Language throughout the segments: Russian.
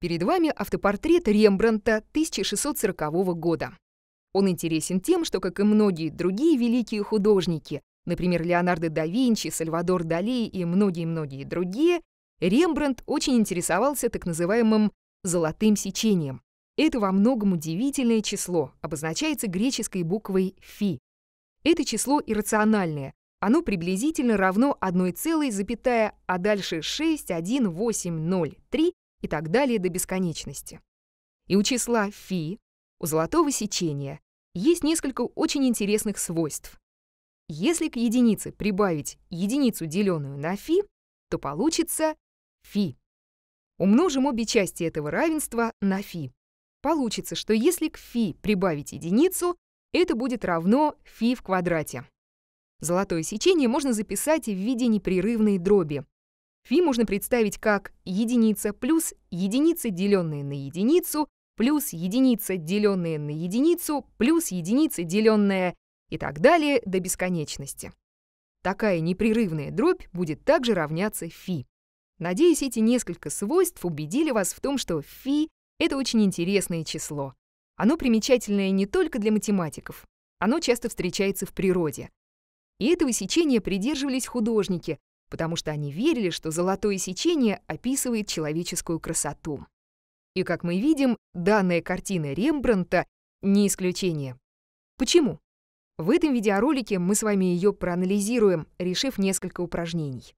Перед вами автопортрет Рембрандта 1640 года. Он интересен тем, что, как и многие другие великие художники, например, Леонардо да Винчи, Сальвадор Дали и многие-многие другие, Рембрандт очень интересовался так называемым «золотым сечением». Это во многом удивительное число, обозначается греческой буквой «фи». Это число иррациональное, оно приблизительно равно 1,1, а дальше 6, 1, 8, 0, 3 и так далее до бесконечности. И у числа φ, у золотого сечения, есть несколько очень интересных свойств. Если к единице прибавить единицу, деленную на φ, то получится φ. Умножим обе части этого равенства на φ. Получится, что если к φ прибавить единицу, это будет равно φ в квадрате. Золотое сечение можно записать в виде непрерывной дроби, Фи можно представить как единица плюс единица, деленная на единицу, плюс единица, деленная на единицу, плюс единица, деленная и так далее до бесконечности. Такая непрерывная дробь будет также равняться фи. Надеюсь, эти несколько свойств убедили вас в том, что фи — это очень интересное число. Оно примечательное не только для математиков, оно часто встречается в природе. И этого сечения придерживались художники, потому что они верили, что золотое сечение описывает человеческую красоту. И, как мы видим, данная картина Рембрандта не исключение. Почему? В этом видеоролике мы с вами ее проанализируем, решив несколько упражнений.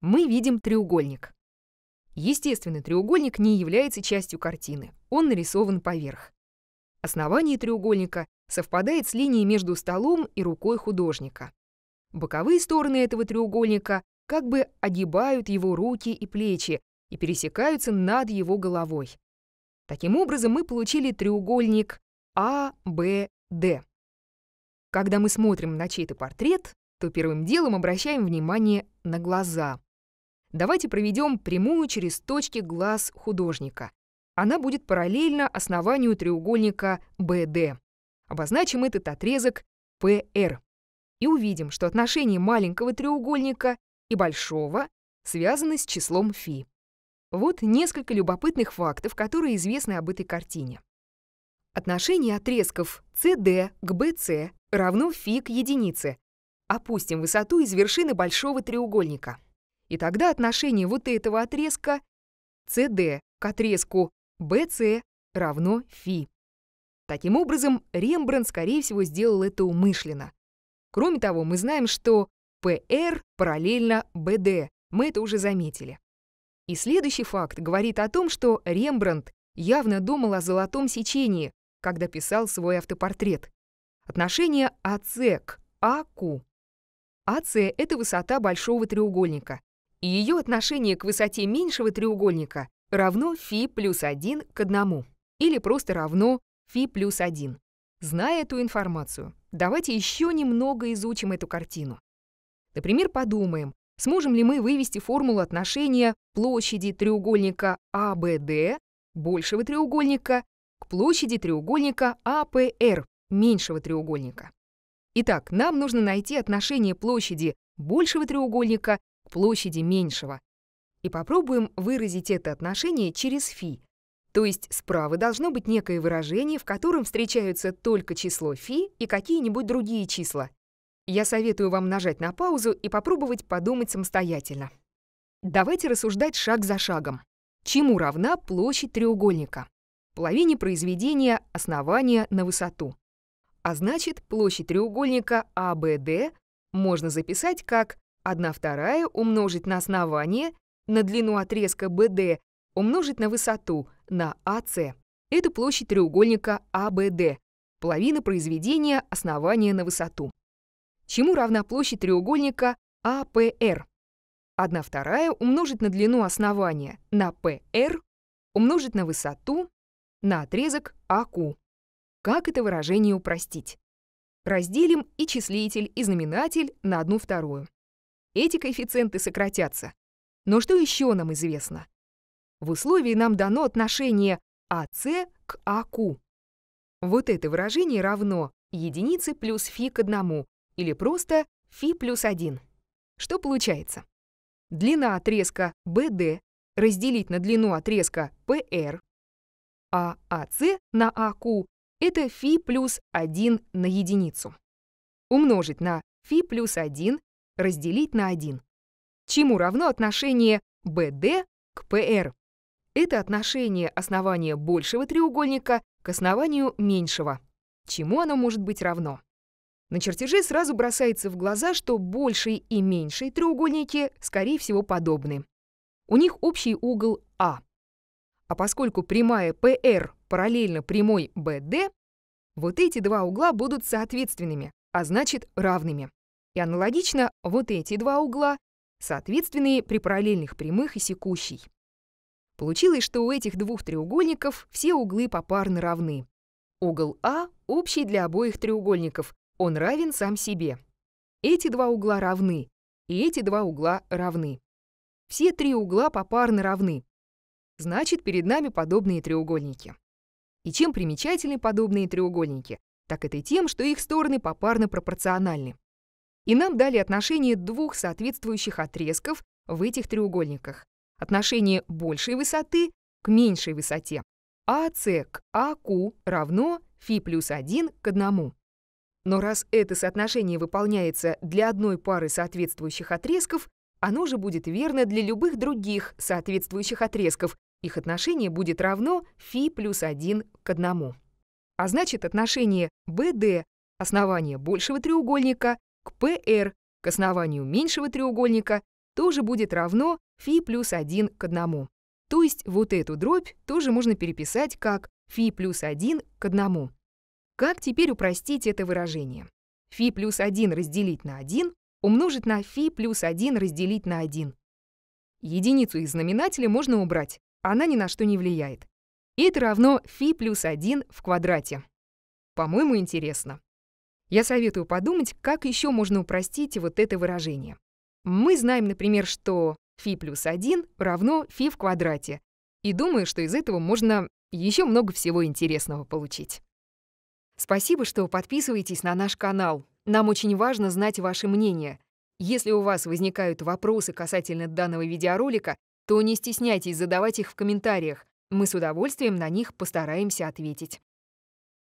Мы видим треугольник. Естественно, треугольник не является частью картины, он нарисован поверх. Основание треугольника совпадает с линией между столом и рукой художника. Боковые стороны этого треугольника как бы огибают его руки и плечи и пересекаются над его головой. Таким образом, мы получили треугольник АБД. Когда мы смотрим на чей-то портрет, то первым делом обращаем внимание на глаза. Давайте проведем прямую через точки глаз художника. Она будет параллельна основанию треугольника БД. Обозначим этот отрезок PR. И увидим, что отношение маленького треугольника и большого связаны с числом фи. Вот несколько любопытных фактов, которые известны об этой картине. Отношение отрезков CD к BC равно фи к единице. Опустим высоту из вершины большого треугольника. И тогда отношение вот этого отрезка CD к отрезку BC равно фи. Таким образом, Рембрандт, скорее всего, сделал это умышленно. Кроме того, мы знаем, что ПР параллельно БД. Мы это уже заметили. И следующий факт говорит о том, что Рембрандт явно думал о золотом сечении, когда писал свой автопортрет. Отношение АЦ к АКУ. АЦ — это высота большого треугольника, и ее отношение к высоте меньшего треугольника равно φ плюс 1 к 1, или просто равно φ плюс 1. Зная эту информацию, давайте еще немного изучим эту картину. Например, подумаем, сможем ли мы вывести формулу отношения площади треугольника АБД большего треугольника к площади треугольника АПР меньшего треугольника. Итак, нам нужно найти отношение площади большего треугольника к площади меньшего. И попробуем выразить это отношение через φ. То есть справа должно быть некое выражение, в котором встречаются только число φ и какие-нибудь другие числа я советую вам нажать на паузу и попробовать подумать самостоятельно. Давайте рассуждать шаг за шагом. Чему равна площадь треугольника? Половине произведения основания на высоту. А значит, площадь треугольника АБД можно записать как 1 вторая умножить на основание на длину отрезка БД умножить на высоту на АС. Это площадь треугольника АБД, половина произведения основания на высоту чему равна площадь треугольника APR? А 1 вторая умножить на длину основания на PR, умножить на высоту на отрезок АК. Как это выражение упростить? Разделим и числитель, и знаменатель на одну вторую. Эти коэффициенты сократятся. Но что еще нам известно? В условии нам дано отношение AC а к АК. Вот это выражение равно единице плюс фи к одному, или просто φ плюс 1. Что получается? Длина отрезка BD разделить на длину отрезка PR, а AC а на AQ а — это φ плюс 1 на единицу. Умножить на φ плюс 1 разделить на 1, чему равно отношение BD к PR. Это отношение основания большего треугольника к основанию меньшего. Чему оно может быть равно? На чертеже сразу бросается в глаза, что больший и меньший треугольники, скорее всего, подобны. У них общий угол А. А поскольку прямая PR параллельно прямой BD, вот эти два угла будут соответственными, а значит равными. И аналогично вот эти два угла соответственные при параллельных прямых и секущей. Получилось, что у этих двух треугольников все углы попарно равны. Угол А общий для обоих треугольников, он равен сам себе. Эти два угла равны, и эти два угла равны. Все три угла попарно равны. Значит, перед нами подобные треугольники. И чем примечательны подобные треугольники? Так это и тем, что их стороны попарно пропорциональны. И нам дали отношение двух соответствующих отрезков в этих треугольниках. Отношение большей высоты к меньшей высоте. АС к АК равно φ плюс 1 к 1. Но раз это соотношение выполняется для одной пары соответствующих отрезков, оно же будет верно для любых других соответствующих отрезков. Их отношение будет равно φ плюс 1 к 1. А значит, отношение BD основание большего треугольника к PR к основанию меньшего треугольника тоже будет равно φ плюс 1 к 1. То есть вот эту дробь тоже можно переписать как φ плюс 1 к 1. Как теперь упростить это выражение? Фи плюс 1 разделить на 1 умножить на фи плюс 1 разделить на 1. Единицу из знаменателя можно убрать, она ни на что не влияет. И это равно фи плюс 1 в квадрате. По-моему, интересно. Я советую подумать, как еще можно упростить вот это выражение. Мы знаем, например, что фи плюс 1 равно фи в квадрате, и думаю, что из этого можно еще много всего интересного получить. Спасибо, что подписываетесь на наш канал. Нам очень важно знать ваше мнение. Если у вас возникают вопросы касательно данного видеоролика, то не стесняйтесь задавать их в комментариях. Мы с удовольствием на них постараемся ответить.